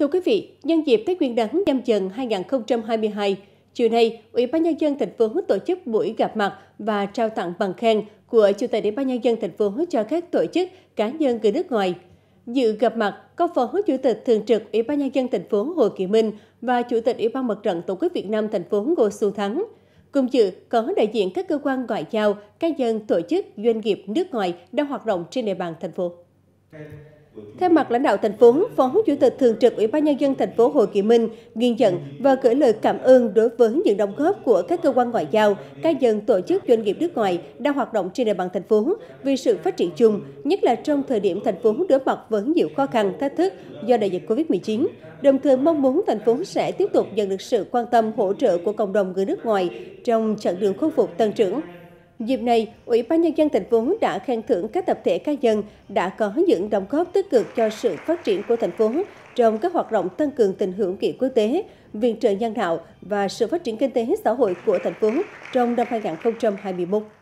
Thưa quý vị, nhân dịp Tết Nguyên đán nhâm dần 2022, chiều nay, Ủy ban nhân dân thành phố tổ chức buổi gặp mặt và trao tặng bằng khen của Chủ tịch Ủy ban nhân dân thành phố cho các tổ chức cá nhân người nước ngoài. Dự gặp mặt có Phó Chủ tịch thường trực Ủy ban nhân dân thành phố Hồ Kỳ Minh và Chủ tịch Ủy ban Mặt trận Tổ quốc Việt Nam thành phố Ngô Xuân Thắng. Cùng dự có đại diện các cơ quan ngoại giao, cá nhân, tổ chức, doanh nghiệp nước ngoài đang hoạt động trên địa bàn thành phố. Theo mặt lãnh đạo thành phố, Phó Chủ tịch Thường trực Ủy ban Nhân dân thành phố Hồ Chí Minh ghi nhận và gửi lời cảm ơn đối với những đóng góp của các cơ quan ngoại giao, cá nhân tổ chức doanh nghiệp nước ngoài đang hoạt động trên địa bàn thành phố vì sự phát triển chung, nhất là trong thời điểm thành phố đối mặt với nhiều khó khăn, thách thức do đại dịch Covid-19. Đồng thời mong muốn thành phố sẽ tiếp tục nhận được sự quan tâm hỗ trợ của cộng đồng người nước ngoài trong chặng đường khôi phục tăng trưởng. Dịp này, Ủy ban Nhân dân thành phố đã khen thưởng các tập thể cá nhân đã có những đóng góp tích cực cho sự phát triển của thành phố trong các hoạt động tăng cường tình hữu nghị quốc tế, viện trợ nhân đạo và sự phát triển kinh tế xã hội của thành phố trong năm 2021.